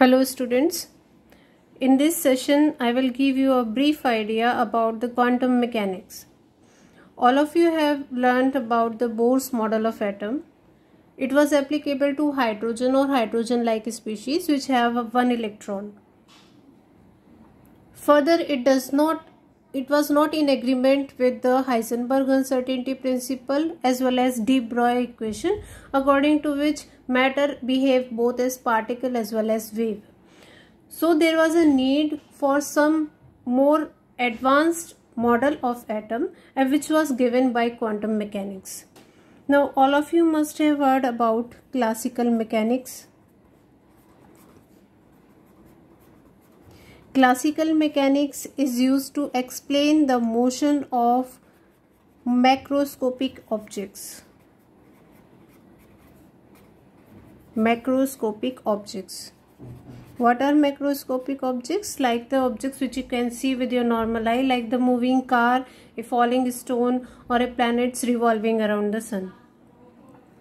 Hello students. In this session, I will give you a brief idea about the quantum mechanics. All of you have learnt about the Bohr's model of atom. It was applicable to hydrogen or hydrogen-like species which have one electron. Further, it does not it was not in agreement with the Heisenberg uncertainty principle as well as de Broglie equation according to which matter behave both as particle as well as wave. So there was a need for some more advanced model of atom and uh, which was given by quantum mechanics. Now all of you must have heard about classical mechanics Classical mechanics is used to explain the motion of macroscopic objects. Macroscopic objects. What are macroscopic objects? Like the objects which you can see with your normal eye, like the moving car, a falling stone, or a planet's revolving around the sun.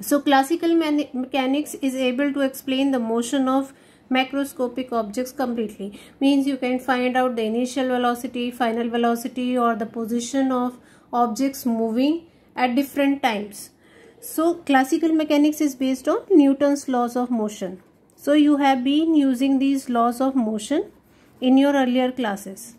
So classical mechanics is able to explain the motion of macroscopic objects completely means you can find out the initial velocity final velocity or the position of objects moving at different times so classical mechanics is based on newton's laws of motion so you have been using these laws of motion in your earlier classes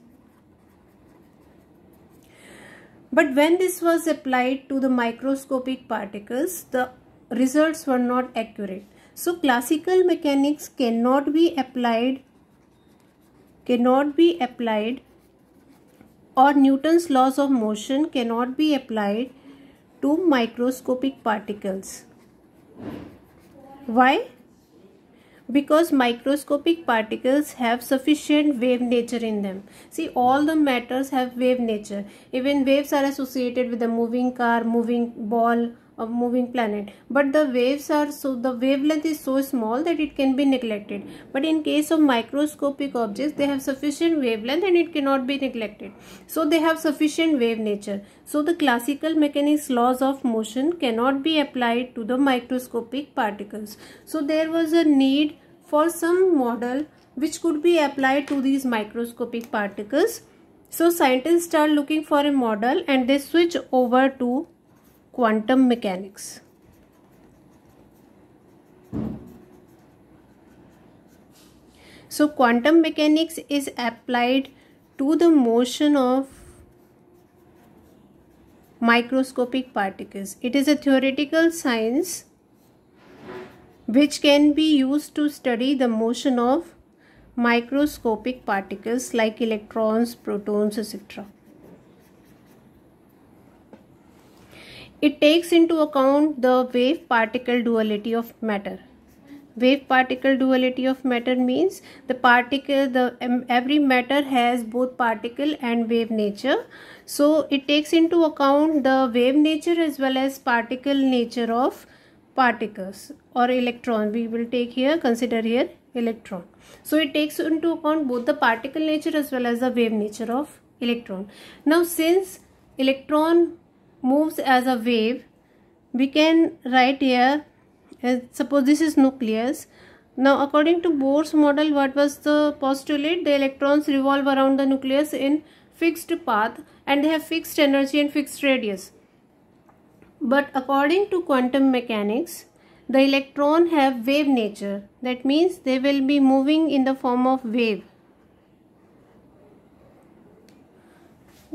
but when this was applied to the microscopic particles the results were not accurate so classical mechanics cannot be applied cannot be applied or newton's laws of motion cannot be applied to microscopic particles why because microscopic particles have sufficient wave nature in them see all the matters have wave nature even waves are associated with a moving car moving ball a moving planet but the waves are so the wavelength is so small that it can be neglected but in case of microscopic objects they have sufficient wavelength and it cannot be neglected so they have sufficient wave nature so the classical mechanics laws of motion cannot be applied to the microscopic particles so there was a need for some model which could be applied to these microscopic particles so scientists start looking for a model and they switch over to quantum mechanics. So quantum mechanics is applied to the motion of microscopic particles. It is a theoretical science which can be used to study the motion of microscopic particles like electrons, protons, etc. It takes into account the wave particle duality of matter. Wave particle duality of matter means the particle, the every matter has both particle and wave nature. So it takes into account the wave nature as well as particle nature of particles or electron. We will take here, consider here electron. So it takes into account both the particle nature as well as the wave nature of electron. Now since electron moves as a wave we can write here uh, suppose this is nucleus now according to Bohr's model what was the postulate the electrons revolve around the nucleus in fixed path and they have fixed energy and fixed radius but according to quantum mechanics the electron have wave nature that means they will be moving in the form of wave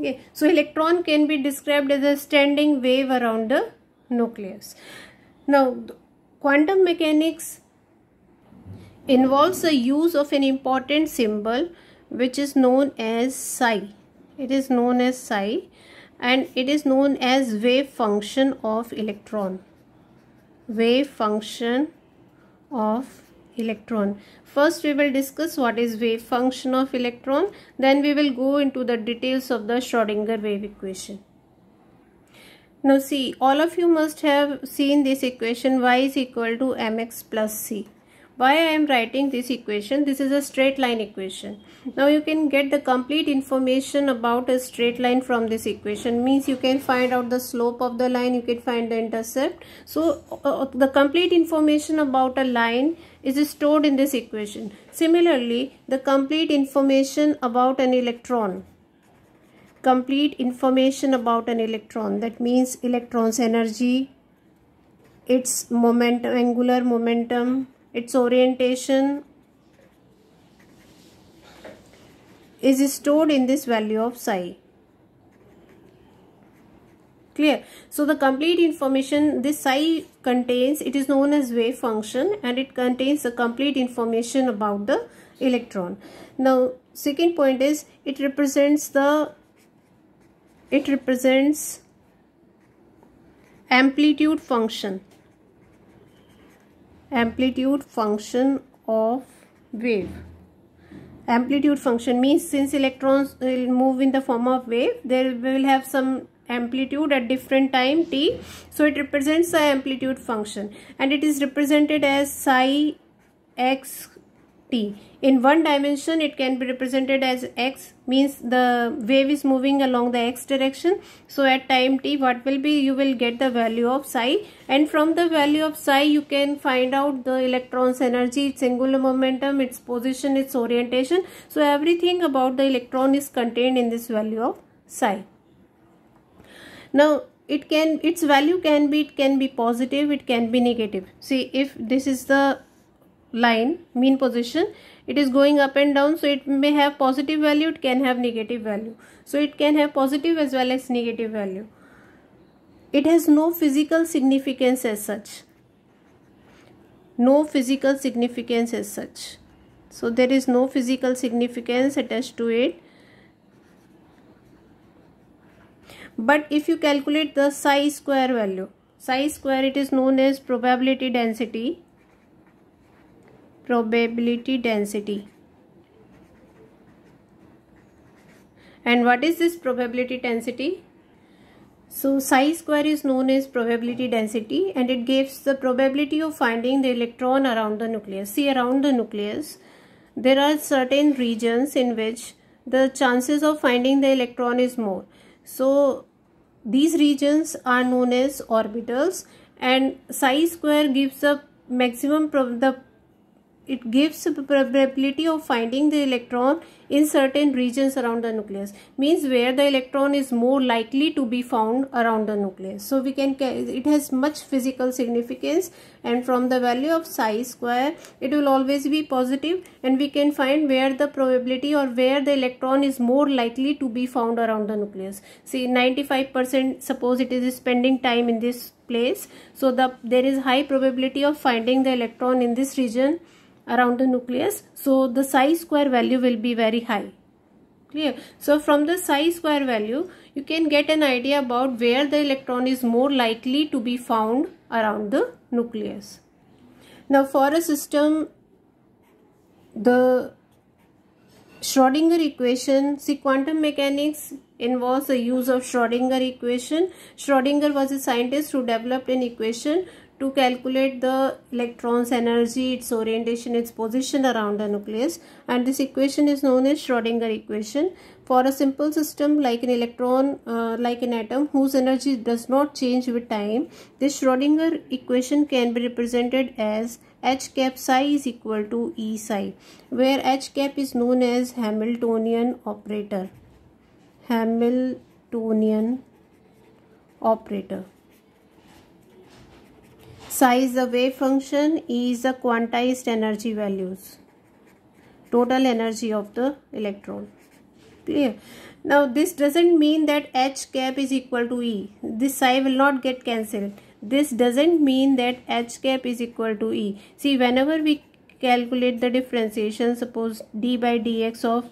okay so electron can be described as a standing wave around the nucleus now quantum mechanics involves the use of an important symbol which is known as psi it is known as psi and it is known as wave function of electron wave function of electron first we will discuss what is wave function of electron then we will go into the details of the schrodinger wave equation now see all of you must have seen this equation y is equal to mx plus c why I am writing this equation this is a straight line equation now you can get the complete information about a straight line from this equation means you can find out the slope of the line you can find the intercept so uh, uh the complete information about a line is stored in this equation similarly the complete information about an electron complete information about an electron that means electron's energy its momentum angular momentum its orientation is stored in this value of psi clear so the complete information this psi contains it is known as wave function and it contains the complete information about the electron now second point is it represents the it represents amplitude function amplitude function of wave amplitude function means since electrons will move in the form of wave they will have some amplitude at different time t so it represents the amplitude function and it is represented as psi x t. In one dimension, it can be represented as x means the wave is moving along the x direction. So at time t, what will be? You will get the value of psi and from the value of psi, you can find out the electron's energy, its angular momentum, its position, its orientation. So everything about the electron is contained in this value of psi. Now it can its value can be it can be positive it can be negative see if this is the line mean position it is going up and down so it may have positive value it can have negative value so it can have positive as well as negative value it has no physical significance as such no physical significance as such so there is no physical significance attached to it but if you calculate the psi square value psi square it is known as probability density probability density and what is this probability density so psi square is known as probability density and it gives the probability of finding the electron around the nucleus see around the nucleus there are certain regions in which the chances of finding the electron is more so these regions are known as orbitals and psi square gives the maximum the it gives probability of finding the electron in certain regions around the nucleus means where the electron is more likely to be found around the nucleus so we can it has much physical significance and from the value of psi square it will always be positive and we can find where the probability or where the electron is more likely to be found around the nucleus see 95% suppose it is spending time in this place so the there is high probability of finding the electron in this region around the nucleus so the psi square value will be very high clear so from the psi square value you can get an idea about where the electron is more likely to be found around the nucleus now for a system the Schrodinger equation, see quantum mechanics involves the use of Schrodinger equation. Schrodinger was a scientist who developed an equation to calculate the electron's energy, its orientation, its position around the nucleus and this equation is known as Schrodinger equation. For a simple system like an electron, uh, like an atom whose energy does not change with time, this Schrodinger equation can be represented as h cap psi is equal to E psi where h cap is known as Hamiltonian operator. Hamiltonian operator size the wave function is the quantized energy values total energy of the electron clear now this doesn't mean that h cap is equal to e this psi will not get cancelled this doesn't mean that h cap is equal to e see whenever we calculate the differentiation suppose d by dx of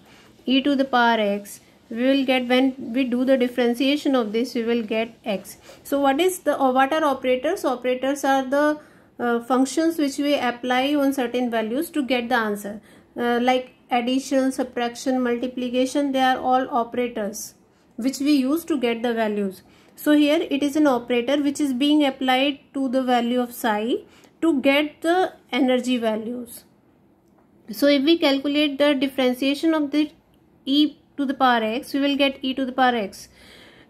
e to the power x we will get when we do the differentiation of this we will get x so what is the or uh, what are operators operators are the uh, functions which we apply on certain values to get the answer uh, like addition subtraction multiplication they are all operators which we use to get the values so here it is an operator which is being applied to the value of psi to get the energy values so if we calculate the differentiation of the e to the power x, we will get e to the power x.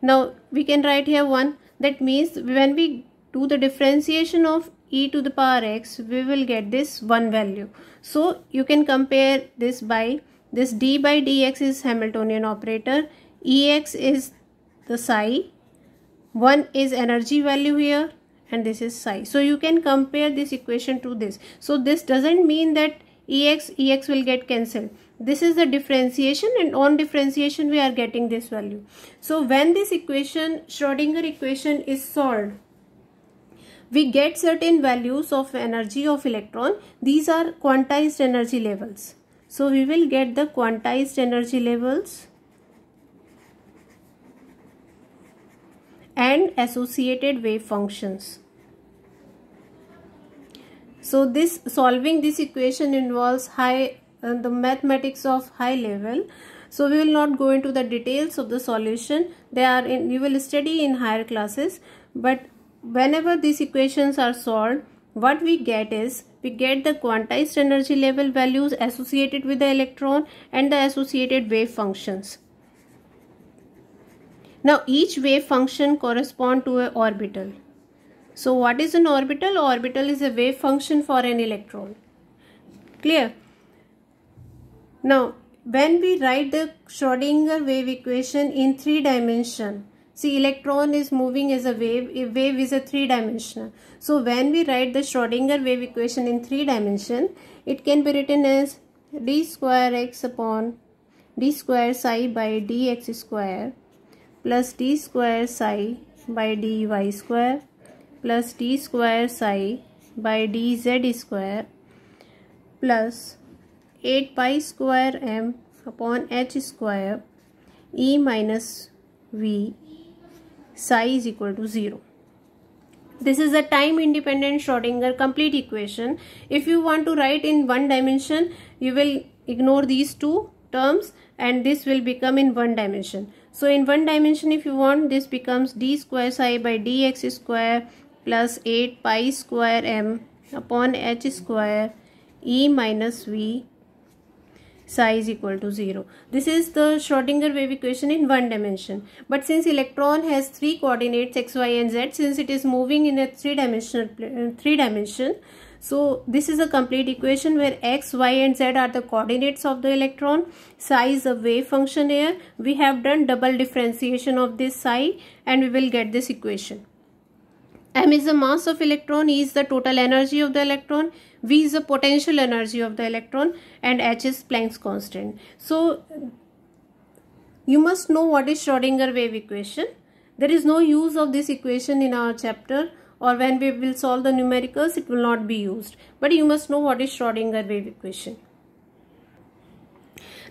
Now, we can write here 1. That means when we do the differentiation of e to the power x, we will get this 1 value. So, you can compare this by this d by dx is Hamiltonian operator, ex is the psi, 1 is energy value here and this is psi. So, you can compare this equation to this. So, this doesn't mean that ex ex will get cancelled this is the differentiation and on differentiation we are getting this value so when this equation schrodinger equation is solved we get certain values of energy of electron these are quantized energy levels so we will get the quantized energy levels and associated wave functions so this solving this equation involves high uh, the mathematics of high level. So we will not go into the details of the solution. They are in you will study in higher classes. But whenever these equations are solved, what we get is we get the quantized energy level values associated with the electron and the associated wave functions. Now each wave function correspond to a orbital. So what is an orbital? Orbital is a wave function for an electron. Clear? Now, when we write the Schrodinger wave equation in three dimension, see electron is moving as a wave, a wave is a three dimensional. So when we write the Schrodinger wave equation in three dimension, it can be written as d square x upon d square psi by dx square plus d square psi by dy square plus d square psi by dz square plus 8 pi square m upon h square e minus v psi is equal to 0. This is a time independent Schrodinger complete equation. If you want to write in one dimension, you will ignore these two terms and this will become in one dimension. So in one dimension if you want this becomes d square psi by dx square plus 8 pi square m upon h square e minus v psi is equal to 0. This is the Schrodinger wave equation in one dimension. But since electron has three coordinates x, y and z, since it is moving in a three dimensional uh, three dimension, so this is a complete equation where x, y and z are the coordinates of the electron. Psi is a wave function here. We have done double differentiation of this psi and we will get this equation m is the mass of electron, e is the total energy of the electron, v is the potential energy of the electron and h is Planck's constant. So, you must know what is Schrodinger wave equation. There is no use of this equation in our chapter or when we will solve the numericals it will not be used. But you must know what is Schrodinger wave equation.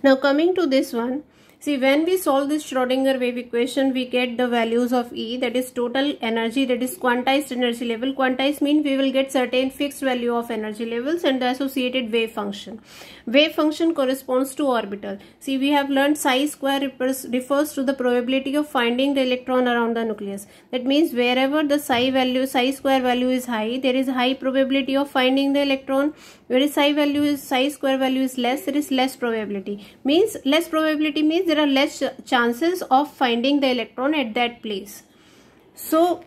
Now coming to this one, See, when we solve this Schrodinger wave equation, we get the values of E, that is total energy, that is quantized energy level. Quantized means we will get certain fixed value of energy levels and the associated wave function. Wave function corresponds to orbital. See, we have learned psi square refers, refers to the probability of finding the electron around the nucleus. That means wherever the psi value, psi square value is high, there is high probability of finding the electron. Where psi value is, psi square value is less, there is less probability. Means, less probability means there are less chances of finding the electron at that place. So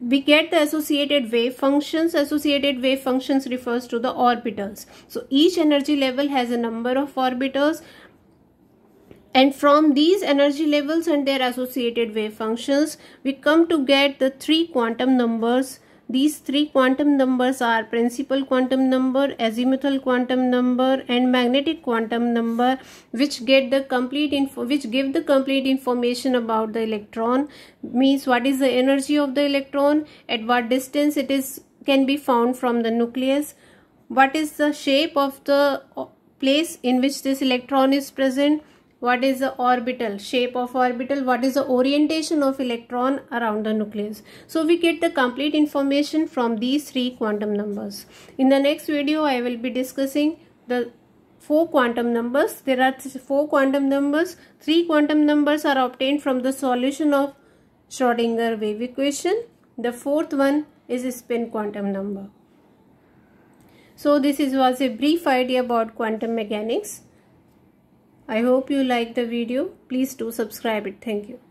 we get the associated wave functions. Associated wave functions refers to the orbitals. So each energy level has a number of orbitals and from these energy levels and their associated wave functions we come to get the three quantum numbers these three quantum numbers are principal quantum number, azimuthal quantum number and magnetic quantum number which get the complete info which give the complete information about the electron means what is the energy of the electron at what distance it is can be found from the nucleus what is the shape of the place in which this electron is present what is the orbital shape of orbital what is the orientation of electron around the nucleus so we get the complete information from these three quantum numbers in the next video i will be discussing the four quantum numbers there are four quantum numbers three quantum numbers are obtained from the solution of schrodinger wave equation the fourth one is spin quantum number so this is, was a brief idea about quantum mechanics I hope you like the video. Please do subscribe it. Thank you.